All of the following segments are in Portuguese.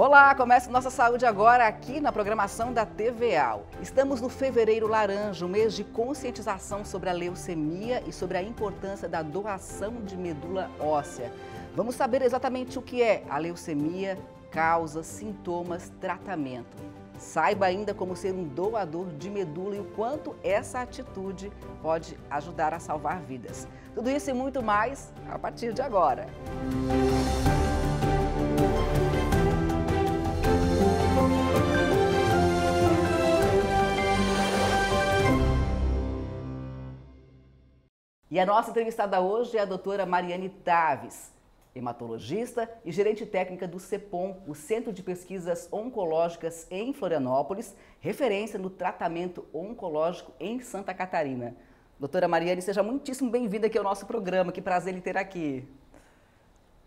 Olá, começa Nossa Saúde agora aqui na programação da TVA. Estamos no Fevereiro Laranja, um mês de conscientização sobre a leucemia e sobre a importância da doação de medula óssea. Vamos saber exatamente o que é a leucemia, causas, sintomas, tratamento. Saiba ainda como ser um doador de medula e o quanto essa atitude pode ajudar a salvar vidas. Tudo isso e muito mais a partir de agora. Música E a nossa entrevistada hoje é a doutora Mariane Taves, hematologista e gerente técnica do CEPOM, o Centro de Pesquisas Oncológicas em Florianópolis, referência no tratamento oncológico em Santa Catarina. Doutora Mariane, seja muitíssimo bem-vinda aqui ao nosso programa, que prazer lhe ter aqui.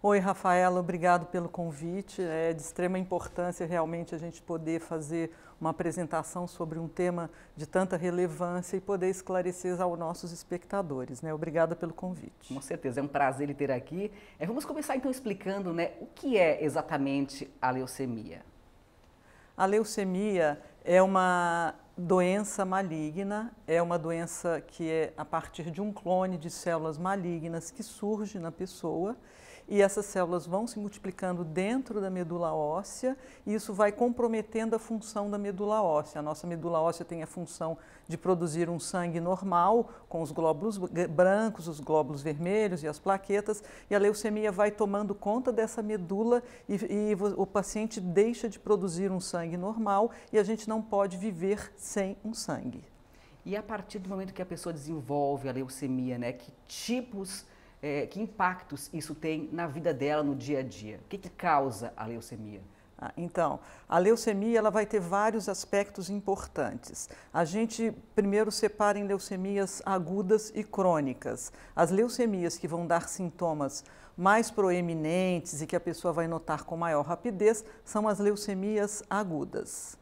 Oi, Rafaela, obrigado pelo convite. É de extrema importância realmente a gente poder fazer uma apresentação sobre um tema de tanta relevância e poder esclarecer aos nossos espectadores. Né? Obrigada pelo convite. Com certeza, é um prazer lhe ter aqui. É, vamos começar então explicando né, o que é exatamente a leucemia. A leucemia é uma doença maligna, é uma doença que é a partir de um clone de células malignas que surge na pessoa e essas células vão se multiplicando dentro da medula óssea e isso vai comprometendo a função da medula óssea. A nossa medula óssea tem a função de produzir um sangue normal com os glóbulos brancos, os glóbulos vermelhos e as plaquetas e a leucemia vai tomando conta dessa medula e, e o paciente deixa de produzir um sangue normal e a gente não pode viver sem um sangue. E a partir do momento que a pessoa desenvolve a leucemia, né, que tipos é, que impactos isso tem na vida dela no dia a dia? O que, que causa a leucemia? Ah, então, a leucemia ela vai ter vários aspectos importantes. A gente primeiro separa em leucemias agudas e crônicas. As leucemias que vão dar sintomas mais proeminentes e que a pessoa vai notar com maior rapidez são as leucemias agudas.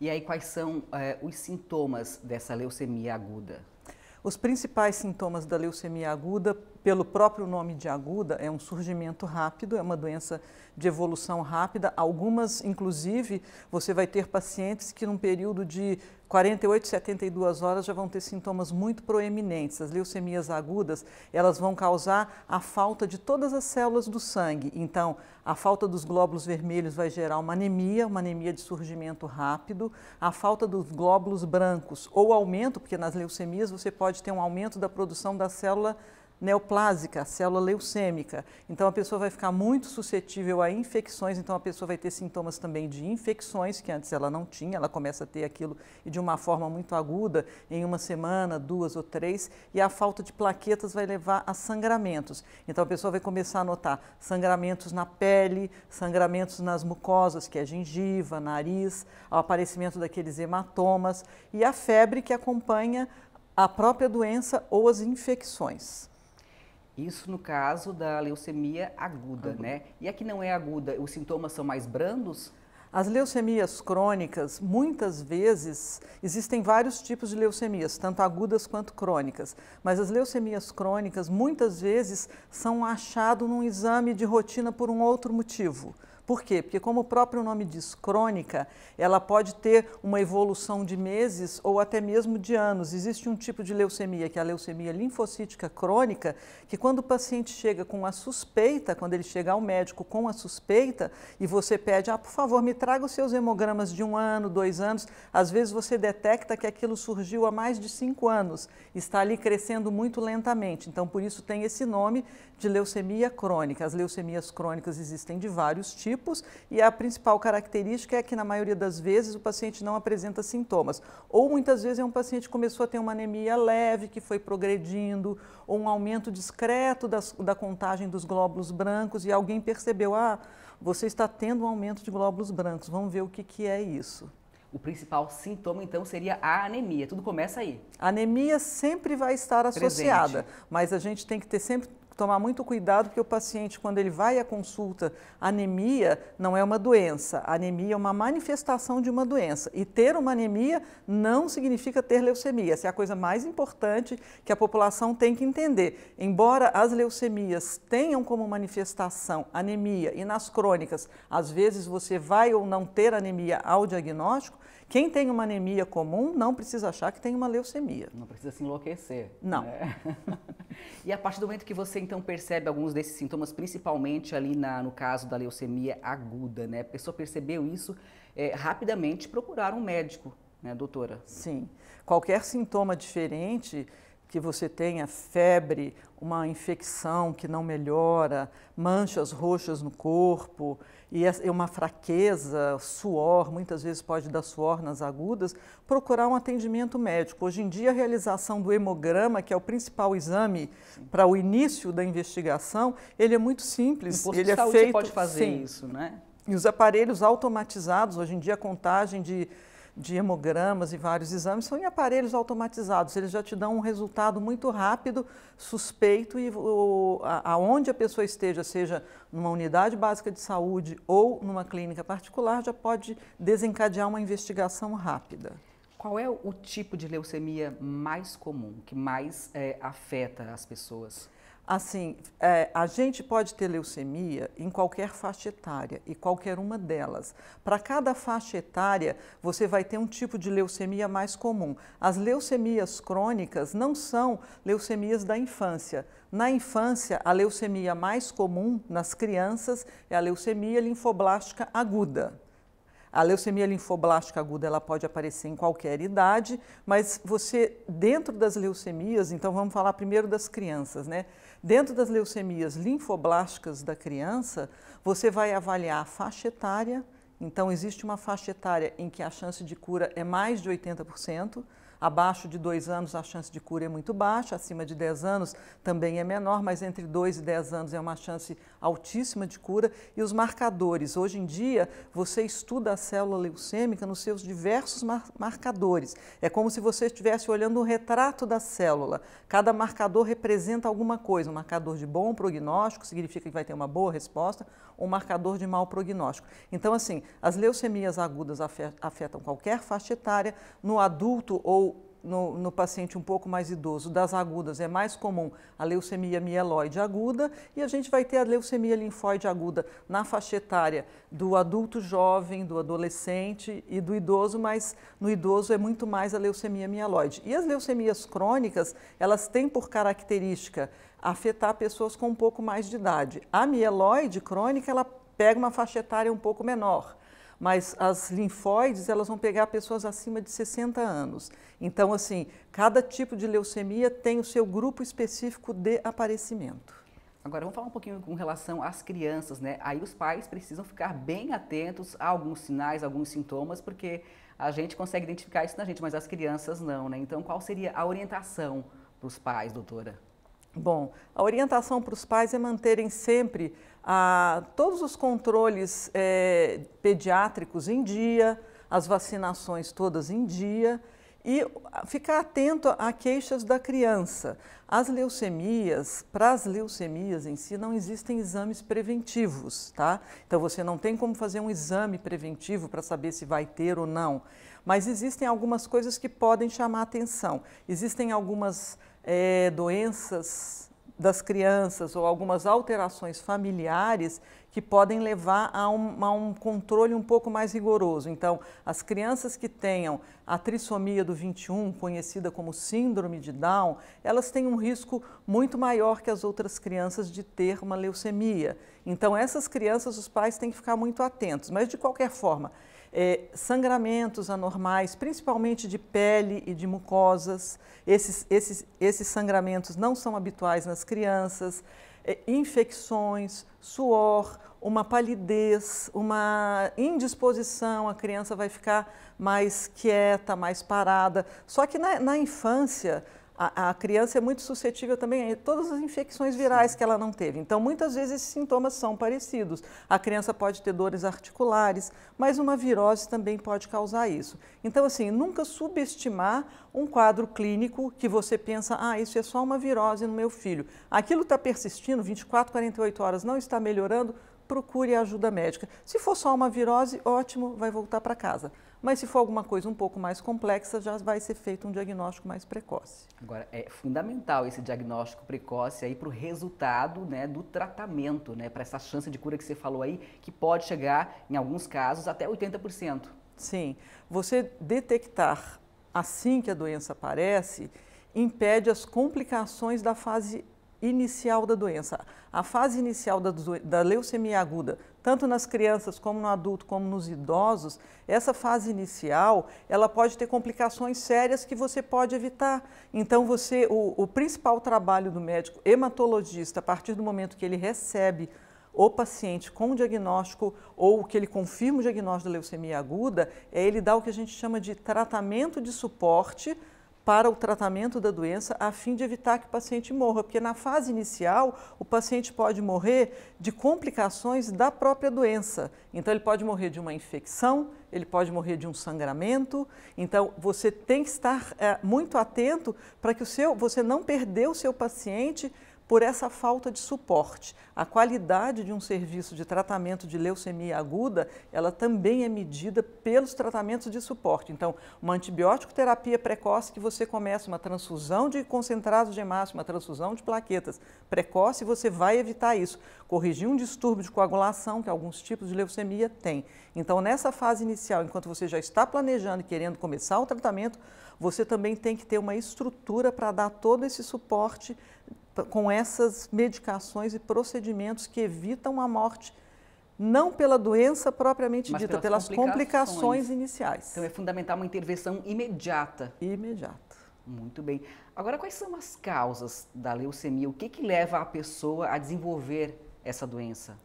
E aí, quais são é, os sintomas dessa leucemia aguda? Os principais sintomas da leucemia aguda pelo próprio nome de aguda, é um surgimento rápido, é uma doença de evolução rápida. Algumas, inclusive, você vai ter pacientes que, num período de 48, 72 horas, já vão ter sintomas muito proeminentes. As leucemias agudas, elas vão causar a falta de todas as células do sangue. Então, a falta dos glóbulos vermelhos vai gerar uma anemia, uma anemia de surgimento rápido. A falta dos glóbulos brancos ou aumento, porque nas leucemias você pode ter um aumento da produção da célula neoplásica, célula leucêmica. Então a pessoa vai ficar muito suscetível a infecções, então a pessoa vai ter sintomas também de infecções que antes ela não tinha, ela começa a ter aquilo e de uma forma muito aguda, em uma semana, duas ou três, e a falta de plaquetas vai levar a sangramentos. Então a pessoa vai começar a notar sangramentos na pele, sangramentos nas mucosas, que é gengiva, nariz, o aparecimento daqueles hematomas e a febre que acompanha a própria doença ou as infecções. Isso no caso da leucemia aguda, aguda, né? E a que não é aguda, os sintomas são mais brandos? As leucemias crônicas, muitas vezes, existem vários tipos de leucemias, tanto agudas quanto crônicas, mas as leucemias crônicas muitas vezes são achado num exame de rotina por um outro motivo por quê? Porque, como o próprio nome diz, crônica, ela pode ter uma evolução de meses ou até mesmo de anos. Existe um tipo de leucemia, que é a leucemia linfocítica crônica, que quando o paciente chega com a suspeita, quando ele chega ao médico com a suspeita, e você pede, ah, por favor, me traga os seus hemogramas de um ano, dois anos, às vezes você detecta que aquilo surgiu há mais de cinco anos, está ali crescendo muito lentamente. Então, por isso tem esse nome de leucemia crônica. As leucemias crônicas existem de vários tipos tipos e a principal característica é que, na maioria das vezes, o paciente não apresenta sintomas. Ou muitas vezes é um paciente que começou a ter uma anemia leve, que foi progredindo, ou um aumento discreto das, da contagem dos glóbulos brancos e alguém percebeu: ah, você está tendo um aumento de glóbulos brancos, vamos ver o que, que é isso. O principal sintoma, então, seria a anemia. Tudo começa aí. A anemia sempre vai estar associada, Presente. mas a gente tem que ter sempre tomar muito cuidado, porque o paciente, quando ele vai à consulta, anemia não é uma doença, anemia é uma manifestação de uma doença. E ter uma anemia não significa ter leucemia. Essa é a coisa mais importante que a população tem que entender. Embora as leucemias tenham como manifestação anemia, e nas crônicas, às vezes você vai ou não ter anemia ao diagnóstico, quem tem uma anemia comum não precisa achar que tem uma leucemia. Não precisa se enlouquecer. Não. Né? e a partir do momento que você então percebe alguns desses sintomas, principalmente ali na, no caso da leucemia aguda, né? A pessoa percebeu isso, é, rapidamente procurar um médico, né, doutora? Sim. Qualquer sintoma diferente que você tenha febre, uma infecção que não melhora, manchas roxas no corpo e uma fraqueza, suor, muitas vezes pode dar suor nas agudas, procurar um atendimento médico. Hoje em dia, a realização do hemograma, que é o principal exame para o início da investigação, ele é muito simples. O ele de é feito. pode fazer sim. isso, né? E os aparelhos automatizados, hoje em dia, a contagem de de hemogramas e vários exames são em aparelhos automatizados. Eles já te dão um resultado muito rápido, suspeito, e o, aonde a pessoa esteja, seja numa unidade básica de saúde ou numa clínica particular, já pode desencadear uma investigação rápida. Qual é o tipo de leucemia mais comum, que mais é, afeta as pessoas? Assim, é, a gente pode ter leucemia em qualquer faixa etária e qualquer uma delas. Para cada faixa etária, você vai ter um tipo de leucemia mais comum. As leucemias crônicas não são leucemias da infância. Na infância, a leucemia mais comum nas crianças é a leucemia linfoblástica aguda. A leucemia linfoblástica aguda ela pode aparecer em qualquer idade, mas você, dentro das leucemias, então vamos falar primeiro das crianças, né? Dentro das leucemias linfoblásticas da criança, você vai avaliar a faixa etária, então, existe uma faixa etária em que a chance de cura é mais de 80%, Abaixo de 2 anos a chance de cura é muito baixa, acima de 10 anos também é menor, mas entre 2 e 10 anos é uma chance altíssima de cura. E os marcadores, hoje em dia você estuda a célula leucêmica nos seus diversos mar marcadores. É como se você estivesse olhando um retrato da célula. Cada marcador representa alguma coisa, um marcador de bom prognóstico significa que vai ter uma boa resposta, um marcador de mau prognóstico. Então assim, as leucemias agudas afetam qualquer faixa etária, no adulto ou no, no, paciente um pouco mais idoso das agudas é mais comum a leucemia mieloide aguda e a gente vai ter a leucemia linfóide aguda na faixa etária do adulto jovem, do adolescente e do idoso, mas no idoso é muito mais a leucemia mieloide. E as leucemias crônicas, elas têm por característica afetar pessoas com um pouco mais de idade. A mieloide crônica, ela pega uma faixa etária um pouco menor mas as linfóides elas vão pegar pessoas acima de 60 anos. Então, assim, cada tipo de leucemia tem o seu grupo específico de aparecimento. Agora vamos falar um pouquinho com relação às crianças, né? Aí os pais precisam ficar bem atentos a alguns sinais, alguns sintomas, porque a gente consegue identificar isso na gente, mas as crianças não, né? Então, qual seria a orientação para os pais, doutora? Bom, a orientação para os pais é manterem sempre a todos os controles é, pediátricos em dia, as vacinações todas em dia e ficar atento a queixas da criança. As leucemias, para as leucemias em si, não existem exames preventivos, tá? Então você não tem como fazer um exame preventivo para saber se vai ter ou não. Mas existem algumas coisas que podem chamar atenção. Existem algumas é, doenças das crianças ou algumas alterações familiares que podem levar a um, a um, controle um pouco mais rigoroso. Então, as crianças que tenham a trissomia do 21, conhecida como síndrome de Down, elas têm um risco muito maior que as outras crianças de ter uma leucemia. Então, essas crianças, os pais têm que ficar muito atentos. Mas, de qualquer forma, é, sangramentos anormais, principalmente de pele e de mucosas. Esses, esses, esses sangramentos não são habituais nas crianças. É, infecções, suor, uma palidez, uma indisposição, a criança vai ficar mais quieta, mais parada. Só que na, na infância, a, a, criança é muito suscetível também a todas as infecções virais Sim. que ela não teve. Então, muitas vezes, esses sintomas são parecidos. A criança pode ter dores articulares, mas uma virose também pode causar isso. Então, assim, nunca subestimar um quadro clínico que você pensa, ah, isso é só uma virose no meu filho. Aquilo está persistindo 24, 48 horas, não está melhorando, procure ajuda médica. Se for só uma virose, ótimo, vai voltar para casa. Mas se for alguma coisa um pouco mais complexa, já vai ser feito um diagnóstico mais precoce. Agora, é fundamental esse diagnóstico precoce aí para o resultado né, do tratamento, né, para essa chance de cura que você falou aí, que pode chegar, em alguns casos, até 80%. Sim. Você detectar assim que a doença aparece impede as complicações da fase inicial da doença. A fase inicial da, da leucemia aguda tanto nas crianças como no adulto, como nos idosos, essa fase inicial, ela pode ter complicações sérias que você pode evitar. Então, você, o, o principal trabalho do médico hematologista, a partir do momento que ele recebe o paciente com o diagnóstico ou que ele confirma o diagnóstico da leucemia aguda, é ele dar o que a gente chama de tratamento de suporte para o tratamento da doença a fim de evitar que o paciente morra, porque na fase inicial o paciente pode morrer de complicações da própria doença. Então ele pode morrer de uma infecção, ele pode morrer de um sangramento. Então você tem que estar é, muito atento para que o seu, você não perder o seu paciente por essa falta de suporte. A qualidade de um serviço de tratamento de leucemia aguda, ela também é medida pelos tratamentos de suporte. Então, uma antibiótico terapia precoce que você começa uma transfusão de concentrados de hemácias, uma transfusão de plaquetas precoce, você vai evitar isso, corrigir um distúrbio de coagulação que alguns tipos de leucemia têm. Então, nessa fase inicial, enquanto você já está planejando e querendo começar o tratamento, você também tem que ter uma estrutura para dar todo esse suporte com essas medicações e procedimentos que evitam a morte não pela doença propriamente Mas dita, pelas, pelas complicações. complicações. iniciais. Então é fundamental uma intervenção imediata. Imediata. Muito bem. Agora, quais são as causas da leucemia? O que, que leva a pessoa a desenvolver essa doença?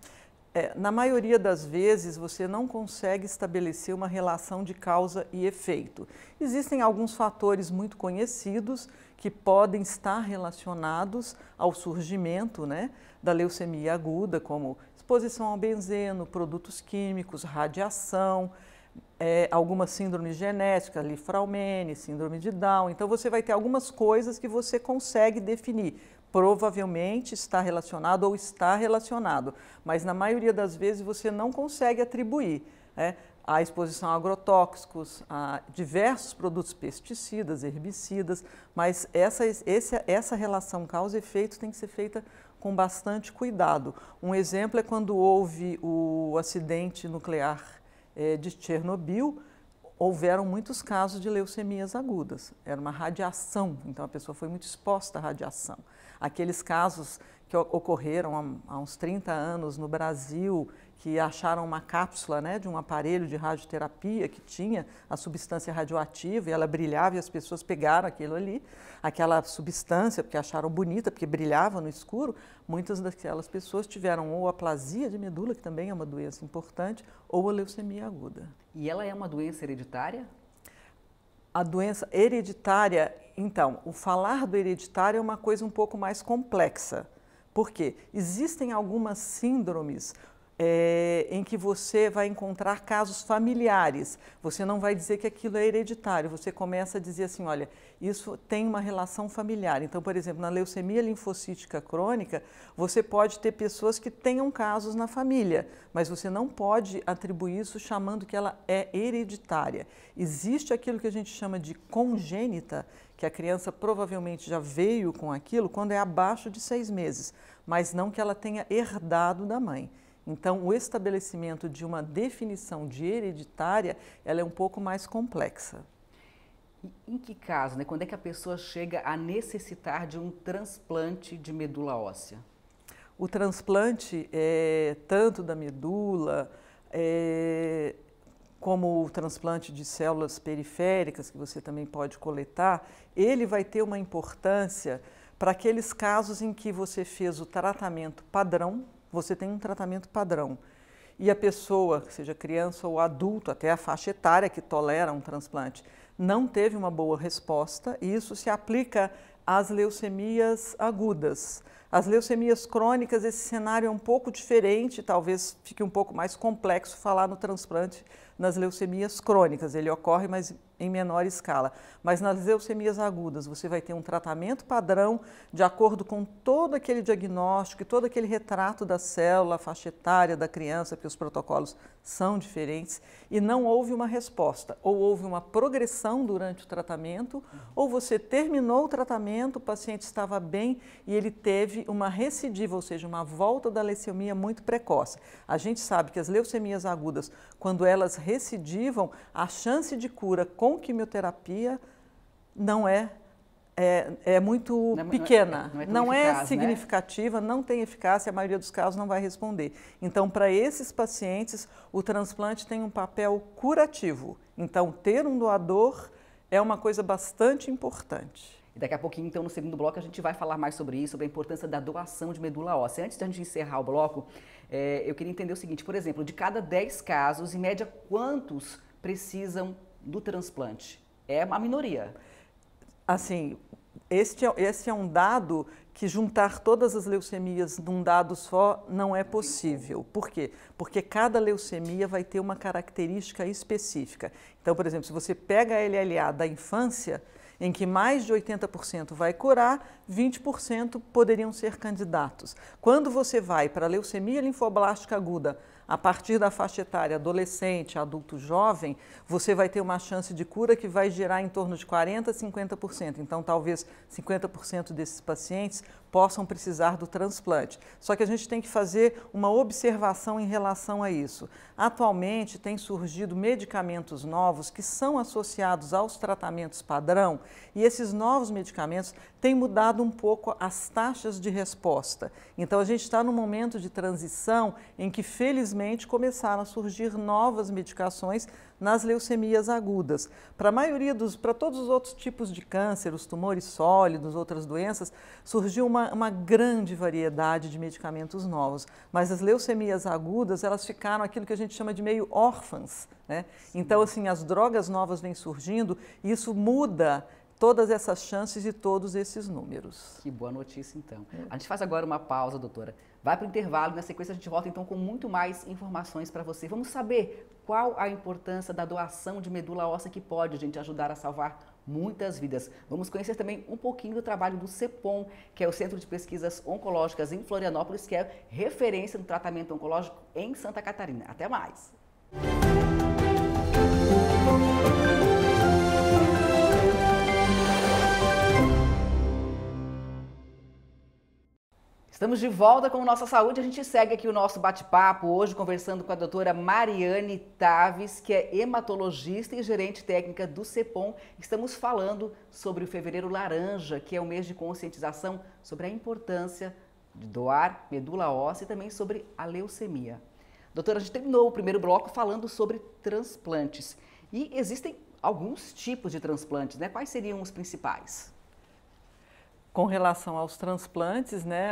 É, na maioria das vezes, você não consegue estabelecer uma relação de causa e efeito. Existem alguns fatores muito conhecidos que podem estar relacionados ao surgimento né, da leucemia aguda, como exposição ao benzeno, produtos químicos, radiação, é, algumas síndromes genéticas, Lifraumene, síndrome de Down. Então, você vai ter algumas coisas que você consegue definir provavelmente está relacionado ou está relacionado, mas na maioria das vezes você não consegue atribuir. Né? a exposição a agrotóxicos, a diversos produtos pesticidas, herbicidas, mas essa, esse, essa relação causa efeito tem que ser feita com bastante cuidado. Um exemplo é quando houve o acidente nuclear é, de Chernobyl, houveram muitos casos de leucemias agudas. Era uma radiação, então a pessoa foi muito exposta à radiação. Aqueles casos que ocorreram há uns 30 anos no Brasil, que acharam uma cápsula né, de um aparelho de radioterapia que tinha a substância radioativa e ela brilhava e as pessoas pegaram aquilo ali, aquela substância, porque acharam bonita, porque brilhava no escuro. Muitas daquelas pessoas tiveram ou aplasia de medula, que também é uma doença importante, ou a leucemia aguda. E ela é uma doença hereditária? A doença hereditária, então, o falar do hereditário é uma coisa um pouco mais complexa. Por quê? Existem algumas síndromes é, em que você vai encontrar casos familiares. Você não vai dizer que aquilo é hereditário, você começa a dizer assim: olha, isso tem uma relação familiar. Então, por exemplo, na leucemia linfocítica crônica, você pode ter pessoas que tenham casos na família, mas você não pode atribuir isso chamando que ela é hereditária. Existe aquilo que a gente chama de congênita, que a criança provavelmente já veio com aquilo quando é abaixo de seis meses, mas não que ela tenha herdado da mãe. Então, o estabelecimento de uma definição de hereditária, ela é um pouco mais complexa. Em que caso, né? Quando é que a pessoa chega a necessitar de um transplante de medula óssea? O transplante é tanto da medula é, como o transplante de células periféricas que você também pode coletar, ele vai ter uma importância para aqueles casos em que você fez o tratamento padrão você tem um tratamento padrão. E a pessoa, seja criança ou adulto, até a faixa etária que tolera um transplante, não teve uma boa resposta, e isso se aplica às leucemias agudas. As leucemias crônicas, esse cenário é um pouco diferente, talvez fique um pouco mais complexo falar no transplante nas leucemias crônicas, ele ocorre, mas em menor escala. Mas nas leucemias agudas, você vai ter um tratamento padrão de acordo com todo aquele diagnóstico e todo aquele retrato da célula, faixa etária da criança, porque os protocolos são diferentes, e não houve uma resposta. Ou houve uma progressão durante o tratamento, ou você terminou o tratamento, o paciente estava bem e ele teve uma recidiva, ou seja, uma volta da leucemia muito precoce. A gente sabe que as leucemias agudas, quando elas recidivam, a chance de cura com quimioterapia não é é, é, muito não, é pequena, não é, não é, não é eficaz, é significativa, né? não tem eficácia, a maioria dos casos não vai responder. Então, para esses pacientes, o transplante tem um papel curativo. Então, ter um doador é uma coisa bastante importante. E daqui a pouquinho, então, no segundo bloco, a gente vai falar mais sobre isso, sobre a importância da doação de medula óssea. Antes de a gente encerrar o bloco, é, eu queria entender o seguinte, por exemplo, de cada 10 casos, em média, quantos precisam do transplante? É a minoria. Assim, este é, é um dado que juntar todas as leucemias num dado só não é possível. Por quê? Porque cada leucemia vai ter uma característica específica. Então, por exemplo, se você pega a LLA da infância, em que mais de 80% vai curar, 20% poderiam ser candidatos. Quando você vai para a leucemia linfoblástica aguda, a partir da faixa etária adolescente, adulto jovem, você vai ter uma chance de cura que vai gerar em torno de 40% a 50%. Então, talvez 50% desses pacientes possam precisar do transplante. Só que a gente tem que fazer uma observação em relação a isso. Atualmente tem surgido medicamentos novos que são associados aos tratamentos padrão e esses novos medicamentos têm mudado um pouco as taxas de resposta. Então a gente está num momento de transição em que felizmente começaram a surgir novas medicações nas leucemias agudas. Para a maioria dos, para todos os outros tipos de câncer, os tumores sólidos, outras doenças, surgiu uma, uma grande variedade de medicamentos novos. Mas as leucemias agudas, elas ficaram aquilo que a gente chama de meio órfãs. Né? Então, assim, as drogas novas vêm surgindo e isso muda todas essas chances e todos esses números. Que boa notícia, então. A gente faz agora uma pausa, doutora. Vai para o intervalo, na sequência a gente volta então com muito mais informações para você. Vamos saber qual a importância da doação de medula óssea que pode, gente, ajudar a salvar muitas vidas. Vamos conhecer também um pouquinho do trabalho do CEPOM, que é o Centro de Pesquisas Oncológicas em Florianópolis, que é referência no tratamento oncológico em Santa Catarina. Até mais! Música Estamos de volta com Nossa Saúde. A gente segue aqui o nosso bate-papo hoje conversando com a doutora Mariane Taves, que é hematologista e gerente técnica do CEPOM. Estamos falando sobre o Fevereiro Laranja, que é o mês de conscientização sobre a importância de doar medula óssea e também sobre a leucemia. Doutora, a gente terminou o primeiro bloco falando sobre transplantes. E existem alguns tipos de transplantes, né? Quais seriam os principais? com relação aos transplantes, né,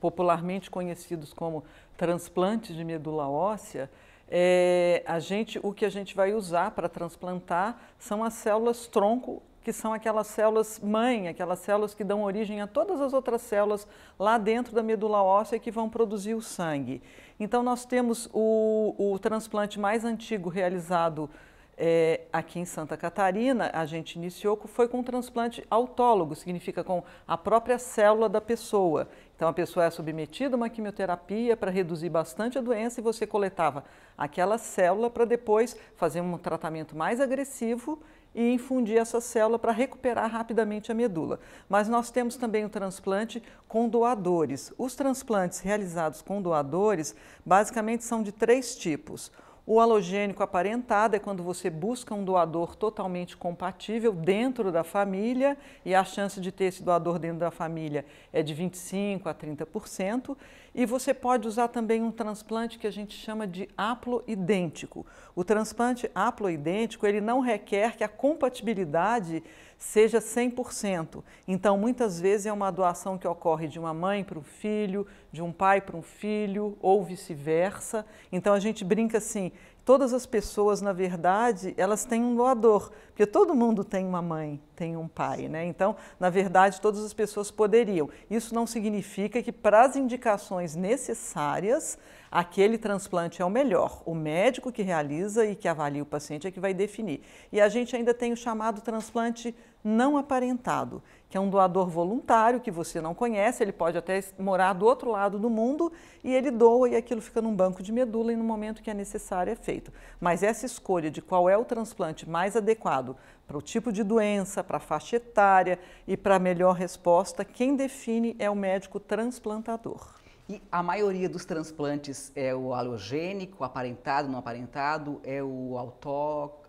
popularmente conhecidos como transplantes de medula óssea, é, a gente, o que a gente vai usar para transplantar são as células tronco, que são aquelas células mãe, aquelas células que dão origem a todas as outras células lá dentro da medula óssea que vão produzir o sangue. Então, nós temos o, o transplante mais antigo realizado é, aqui em Santa Catarina, a gente iniciou foi com um transplante autólogo, significa com a própria célula da pessoa. Então a pessoa é submetida a uma quimioterapia para reduzir bastante a doença e você coletava aquela célula para depois fazer um tratamento mais agressivo e infundir essa célula para recuperar rapidamente a medula. Mas nós temos também o transplante com doadores. Os transplantes realizados com doadores basicamente são de três tipos. O halogênico aparentado é quando você busca um doador totalmente compatível dentro da família e a chance de ter esse doador dentro da família é de 25% a 30%. E você pode usar também um transplante que a gente chama de haploidêntico. O transplante haploidêntico ele não requer que a compatibilidade seja 100%. Então, muitas vezes é uma doação que ocorre de uma mãe para o filho, de um pai para um filho, ou vice-versa. Então, a gente brinca assim todas as pessoas, na verdade, elas têm um doador, porque todo mundo tem uma mãe, tem um pai, né? Então, na verdade, todas as pessoas poderiam. Isso não significa que para as indicações necessárias, aquele transplante é o melhor. O médico que realiza e que avalia o paciente é que vai definir. E a gente ainda tem o chamado transplante não aparentado que é um doador voluntário que você não conhece, ele pode até morar do outro lado do mundo e ele doa e aquilo fica num banco de medula e no momento que é necessário é feito. Mas essa escolha de qual é o transplante mais adequado para o tipo de doença, para a faixa etária e para a melhor resposta, quem define é o médico transplantador. E a maioria dos transplantes é o alogênico, aparentado, não aparentado, é o autó...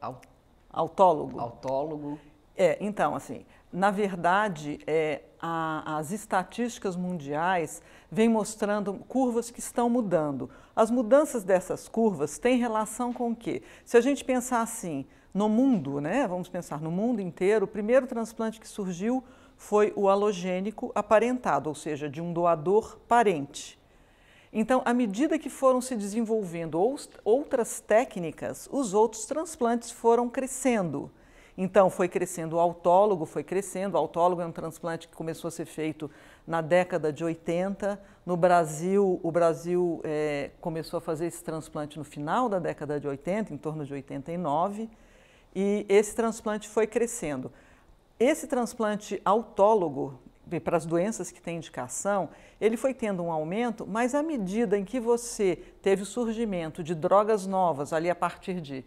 autólogo. Autólogo. É, então, assim, na verdade, é, a, as estatísticas mundiais vêm mostrando curvas que estão mudando. As mudanças dessas curvas têm relação com o quê? Se a gente pensar assim, no mundo, né, vamos pensar no mundo inteiro, o primeiro transplante que surgiu foi o halogênico aparentado, ou seja, de um doador parente. Então, à medida que foram se desenvolvendo outras técnicas, os outros transplantes foram crescendo. Então foi crescendo o autólogo, foi crescendo. O autólogo é um transplante que começou a ser feito na década de 80. No Brasil, o Brasil é, começou a fazer esse transplante no final da década de 80, em torno de 89. E esse transplante foi crescendo. Esse transplante autólogo, para as doenças que têm indicação, ele foi tendo um aumento, mas à medida em que você teve o surgimento de drogas novas, ali a partir de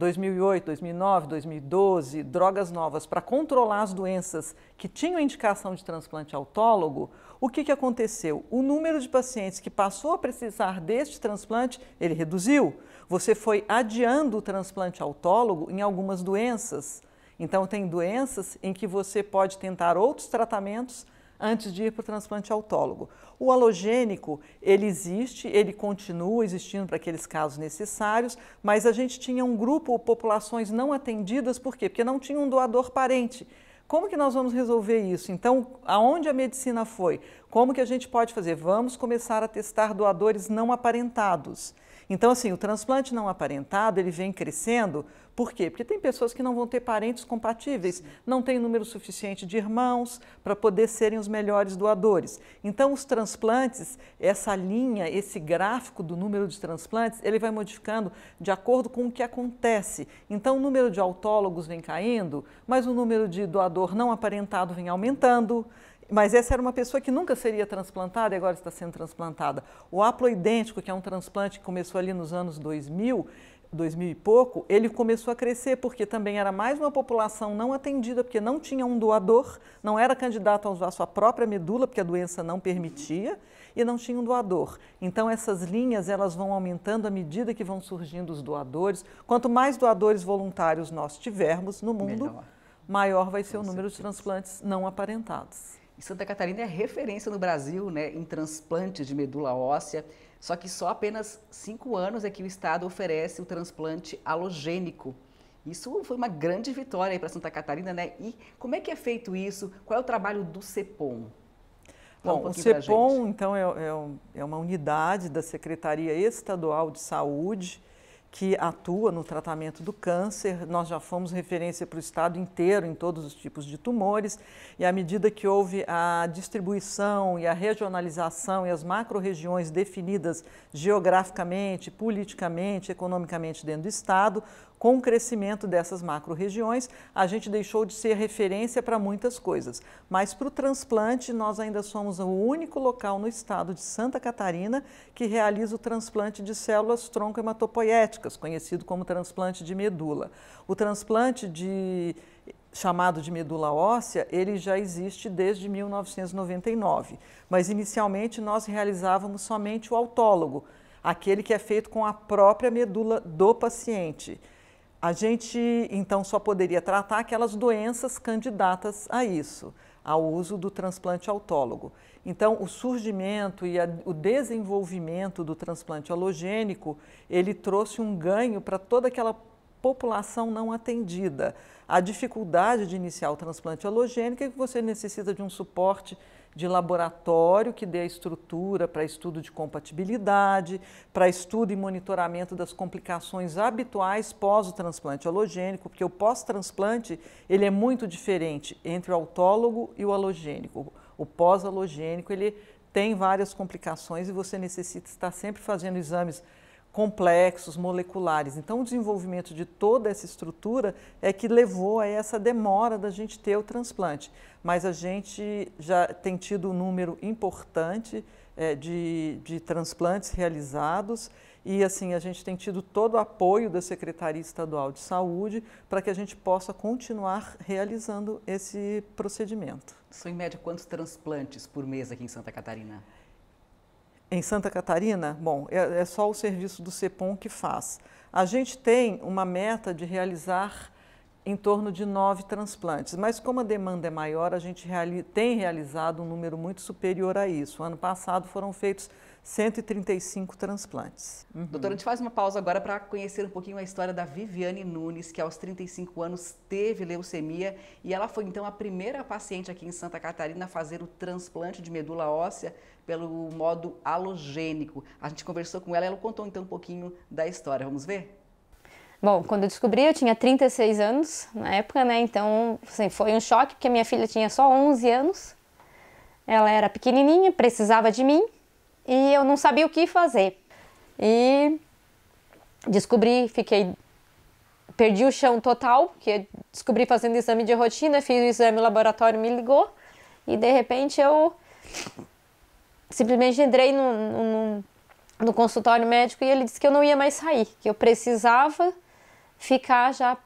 2008, 2009, 2012, drogas novas para controlar as doenças que tinham indicação de transplante autólogo, o que, que aconteceu? O número de pacientes que passou a precisar deste transplante, ele reduziu. Você foi adiando o transplante autólogo em algumas doenças. Então, tem doenças em que você pode tentar outros tratamentos antes de ir para o transplante autólogo. O halogênico, ele existe, ele continua existindo para aqueles casos necessários, mas a gente tinha um grupo, populações não atendidas, por quê? Porque não tinha um doador parente. Como que nós vamos resolver isso? Então, aonde a medicina foi? Como que a gente pode fazer? Vamos começar a testar doadores não aparentados. Então, assim, o transplante não aparentado, ele vem crescendo, por quê? Porque tem pessoas que não vão ter parentes compatíveis, não tem número suficiente de irmãos para poder serem os melhores doadores. Então, os transplantes, essa linha, esse gráfico do número de transplantes, ele vai modificando de acordo com o que acontece. Então, o número de autólogos vem caindo, mas o número de doador não aparentado vem aumentando. Mas essa era uma pessoa que nunca seria transplantada e agora está sendo transplantada. O haploidêntico, que é um transplante que começou ali nos anos 2000, 2000 e pouco, ele começou a crescer, porque também era mais uma população não atendida, porque não tinha um doador, não era candidato a usar a sua própria medula, porque a doença não permitia, e não tinha um doador. Então essas linhas elas vão aumentando à medida que vão surgindo os doadores. Quanto mais doadores voluntários nós tivermos no mundo, Melhor. maior vai ser Com o número certeza. de transplantes não aparentados. E Santa Catarina é referência no Brasil né, em transplante de medula óssea, só que só apenas cinco anos é que o Estado oferece o transplante halogênico. Isso foi uma grande vitória para Santa Catarina, né? E como é que é feito isso? Qual é o trabalho do CEPOM? Bom, um o CEPOM, então, é, é, é uma unidade da Secretaria Estadual de Saúde, que atua no tratamento do câncer. Nós já fomos referência para o estado inteiro em todos os tipos de tumores, e à medida que houve a distribuição e a regionalização e as macro-regiões definidas geograficamente, politicamente, economicamente dentro do estado, com o crescimento dessas macro-regiões, a gente deixou de ser referência para muitas coisas. Mas para o transplante, nós ainda somos o único local no estado de Santa Catarina que realiza o transplante de células tronco-hematopoéticas, conhecido como transplante de medula. O transplante de chamado de medula óssea, ele já existe desde 1999, mas inicialmente nós realizávamos somente o autólogo, aquele que é feito com a própria medula do paciente a gente então só poderia tratar aquelas doenças candidatas a isso, ao uso do transplante autólogo. Então, o surgimento e a, o desenvolvimento do transplante halogênico, ele trouxe um ganho para toda aquela população não atendida. A dificuldade de iniciar o transplante halogênico é que você necessita de um suporte de laboratório que dê a estrutura para estudo de compatibilidade, para estudo e monitoramento das complicações habituais pós o transplante alogênico, porque o pós-transplante ele é muito diferente entre o autólogo e o alogênico. O pós alogênico ele tem várias complicações e você necessita estar sempre fazendo exames complexos, moleculares. Então, o desenvolvimento de toda essa estrutura é que levou a essa demora da gente ter o transplante. Mas a gente já tem tido um número importante é, de, de transplantes realizados e, assim, a gente tem tido todo o apoio da Secretaria Estadual de Saúde para que a gente possa continuar realizando esse procedimento. São, em média, quantos transplantes por mês aqui em Santa Catarina? Em Santa Catarina, bom, é, é só o serviço do CEPOM que faz. A gente tem uma meta de realizar em torno de nove transplantes, mas como a demanda é maior, a gente reali tem realizado um número muito superior a isso. Ano passado foram feitos 135 transplantes. Uhum. Doutora, a gente faz uma pausa agora para conhecer um pouquinho a história da Viviane Nunes, que aos 35 anos teve leucemia e ela foi então a primeira paciente aqui em Santa Catarina a fazer o transplante de medula óssea pelo modo halogênico. A gente conversou com ela, ela contou então um pouquinho da história. Vamos ver? Bom, quando eu descobri, eu tinha 36 anos na época, né? Então, assim, foi um choque, porque a minha filha tinha só 11 anos. Ela era pequenininha, precisava de mim e eu não sabia o que fazer. E descobri, fiquei. Perdi o chão total, porque descobri fazendo exame de rotina, fiz o exame, o laboratório me ligou e de repente eu simplesmente entrei no, no, no consultório médico e ele disse que eu não ia mais sair, que eu precisava ficar já,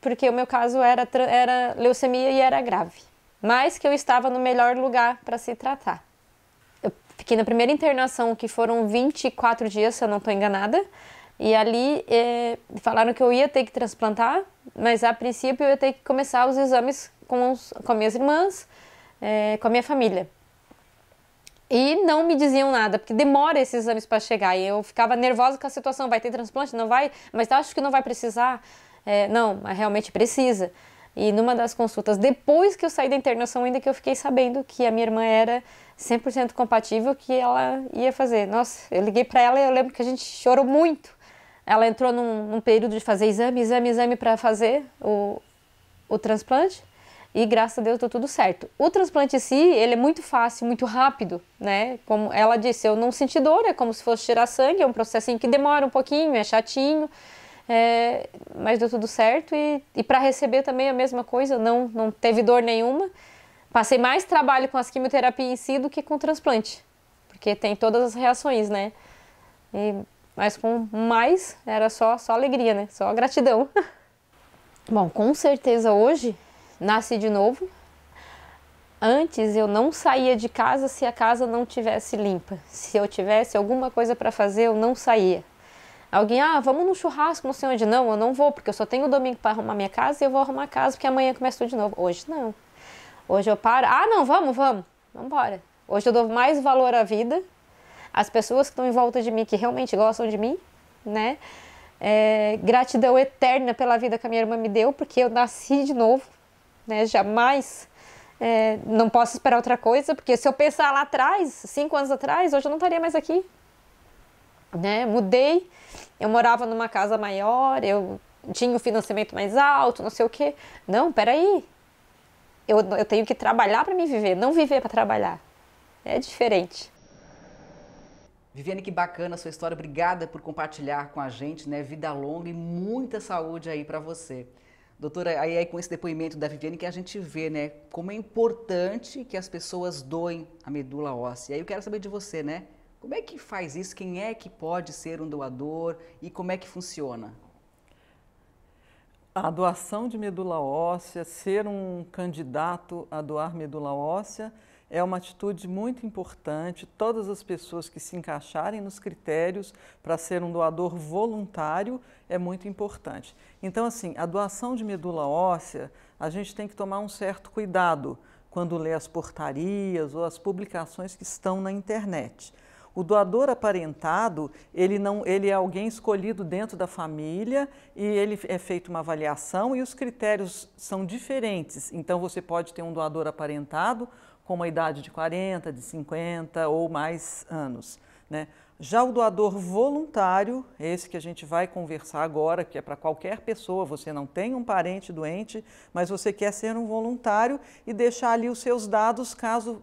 porque o meu caso era, era leucemia e era grave, mas que eu estava no melhor lugar para se tratar. Eu fiquei na primeira internação, que foram 24 dias, se eu não estou enganada, e ali eh, falaram que eu ia ter que transplantar, mas a princípio eu ia ter que começar os exames com, os, com minhas irmãs, eh, com a minha família. E não me diziam nada, porque demora esses exames para chegar. E eu ficava nervosa com a situação: vai ter transplante? Não vai? Mas tá, acho que não vai precisar. É, não, realmente precisa. E numa das consultas, depois que eu saí da internação, ainda que eu fiquei sabendo que a minha irmã era 100% compatível, que ela ia fazer. Nossa, eu liguei para ela e eu lembro que a gente chorou muito. Ela entrou num, num período de fazer exame, exame, exame para fazer o, o transplante e graças a Deus deu tudo certo. O transplante em si, ele é muito fácil, muito rápido, né? Como ela disse, eu não senti dor, é como se fosse tirar sangue, é um processo que demora um pouquinho, é chatinho, é, mas deu tudo certo e, e para receber também a mesma coisa, não, não teve dor nenhuma. Passei mais trabalho com as quimioterapias em si do que com o transplante, porque tem todas as reações, né? E, mas com mais era só, só alegria, né? Só gratidão. Bom, com certeza hoje nasci de novo. Antes eu não saía de casa se a casa não tivesse limpa. Se eu tivesse alguma coisa para fazer, eu não saía. Alguém, ah, vamos num churrasco, não sei onde. Não, eu não vou, porque eu só tenho domingo para arrumar minha casa e eu vou arrumar a casa, porque amanhã começa tudo de novo. Hoje não. Hoje eu paro. Ah, não, vamos, vamos. Vamos embora. Hoje eu dou mais valor à vida, às pessoas que estão em volta de mim, que realmente gostam de mim, né? É, gratidão eterna pela vida que a minha irmã me deu, porque eu nasci de novo né? Jamais é, não posso esperar outra coisa, porque se eu pensar lá atrás, cinco anos atrás, hoje eu não estaria mais aqui. Né? Mudei, eu morava numa casa maior, eu tinha um financiamento mais alto, não sei o quê. Não, peraí. Eu, eu tenho que trabalhar para me viver, não viver para trabalhar. É diferente. Viviane, que bacana a sua história. Obrigada por compartilhar com a gente, né? Vida longa e muita saúde aí para você. Doutora, aí é com esse depoimento da Viviane que a gente vê, né, como é importante que as pessoas doem a medula óssea. E aí eu quero saber de você, né? Como é que faz isso? Quem é que pode ser um doador e como é que funciona? A doação de medula óssea, ser um candidato a doar medula óssea, é uma atitude muito importante. Todas as pessoas que se encaixarem nos critérios para ser um doador voluntário é muito importante. Então, assim, a doação de medula óssea, a gente tem que tomar um certo cuidado quando lê as portarias ou as publicações que estão na internet. O doador aparentado, ele, não, ele é alguém escolhido dentro da família e ele é feito uma avaliação e os critérios são diferentes. Então você pode ter um doador aparentado com uma idade de 40, de 50 ou mais anos. Né? Já o doador voluntário, esse que a gente vai conversar agora, que é para qualquer pessoa, você não tem um parente doente, mas você quer ser um voluntário e deixar ali os seus dados caso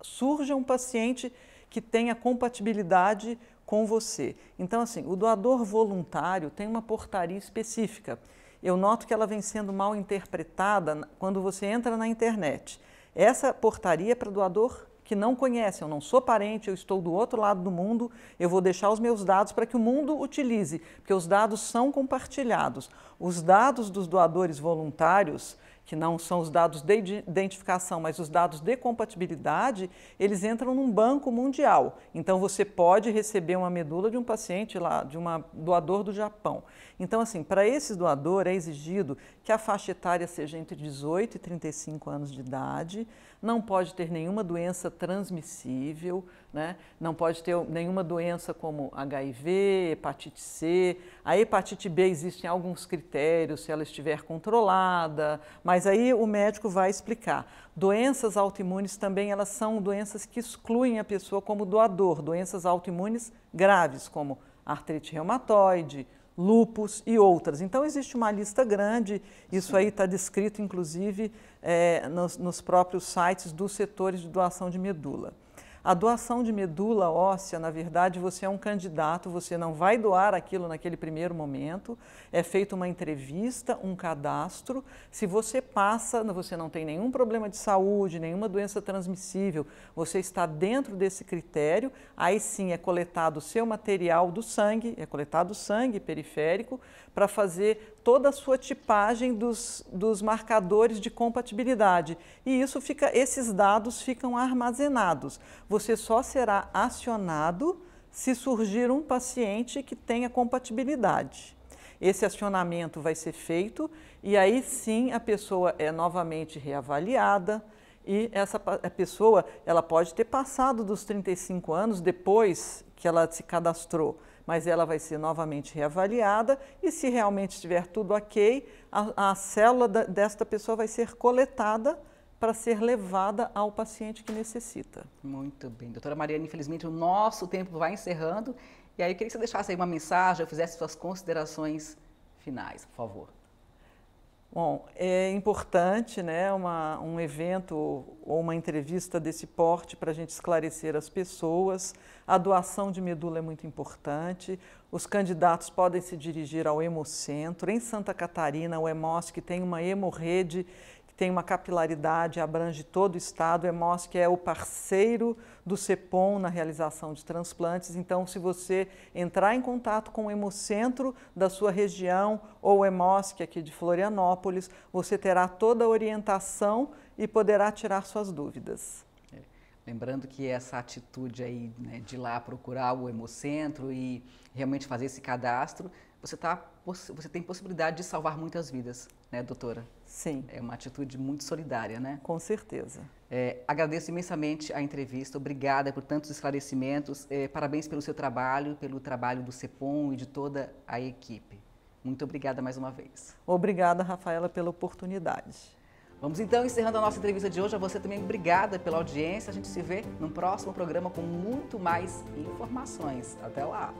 surja um paciente que tenha compatibilidade com você. Então, assim, o doador voluntário tem uma portaria específica. Eu noto que ela vem sendo mal interpretada quando você entra na internet. Essa portaria é para doador que não conhece. Eu não sou parente, eu estou do outro lado do mundo, eu vou deixar os meus dados para que o mundo utilize, porque os dados são compartilhados. Os dados dos doadores voluntários, que não são os dados de identificação, mas os dados de compatibilidade, eles entram num banco mundial. Então você pode receber uma medula de um paciente lá, de um doador do Japão. Então assim, para esse doador é exigido que a faixa etária seja entre 18 e 35 anos de idade, não pode ter nenhuma doença transmissível, né? não pode ter nenhuma doença como HIV, hepatite C. A hepatite B existem alguns critérios se ela estiver controlada, mas aí o médico vai explicar. Doenças autoimunes também elas são doenças que excluem a pessoa como doador, doenças autoimunes graves como artrite reumatoide, lupus e outras. Então, existe uma lista grande, isso Sim. aí está descrito, inclusive, é, nos, nos próprios sites dos setores de doação de medula. A doação de medula óssea, na verdade, você é um candidato, você não vai doar aquilo naquele primeiro momento. É feita uma entrevista, um cadastro. Se você passa, você não tem nenhum problema de saúde, nenhuma doença transmissível, você está dentro desse critério, aí sim é coletado o seu material do sangue, é coletado sangue periférico para fazer toda a sua tipagem dos, dos marcadores de compatibilidade. E isso fica, esses dados ficam armazenados. Você só será acionado se surgir um paciente que tenha compatibilidade. Esse acionamento vai ser feito e aí sim a pessoa é novamente reavaliada e essa pessoa ela pode ter passado dos 35 anos depois que ela se cadastrou mas ela vai ser novamente reavaliada e se realmente estiver tudo ok, a, a célula da, desta pessoa vai ser coletada para ser levada ao paciente que necessita. Muito bem. Doutora Mariana, infelizmente o nosso tempo vai encerrando. E aí eu queria que você deixasse aí uma mensagem, eu fizesse suas considerações finais, por favor. Bom, é importante né, uma, um evento ou uma entrevista desse porte para a gente esclarecer as pessoas. A doação de medula é muito importante. Os candidatos podem se dirigir ao Hemocentro. Em Santa Catarina, o Hemosc tem uma hemorrede tem uma capilaridade, abrange todo o estado. O é EMOSC é o parceiro do CEPOM na realização de transplantes. Então, se você entrar em contato com o Hemocentro da sua região ou o EMOSC aqui de Florianópolis, você terá toda a orientação e poderá tirar suas dúvidas. É, lembrando que essa atitude aí né, de lá procurar o Hemocentro e realmente fazer esse cadastro você, tá, você tem possibilidade de salvar muitas vidas, né, doutora? Sim. É uma atitude muito solidária, né? Com certeza. É, agradeço imensamente a entrevista, obrigada por tantos esclarecimentos, é, parabéns pelo seu trabalho, pelo trabalho do CEPOM e de toda a equipe. Muito obrigada mais uma vez. Obrigada, Rafaela, pela oportunidade. Vamos então encerrando a nossa entrevista de hoje. A você também, obrigada pela audiência. A gente se vê no próximo programa com muito mais informações. Até lá!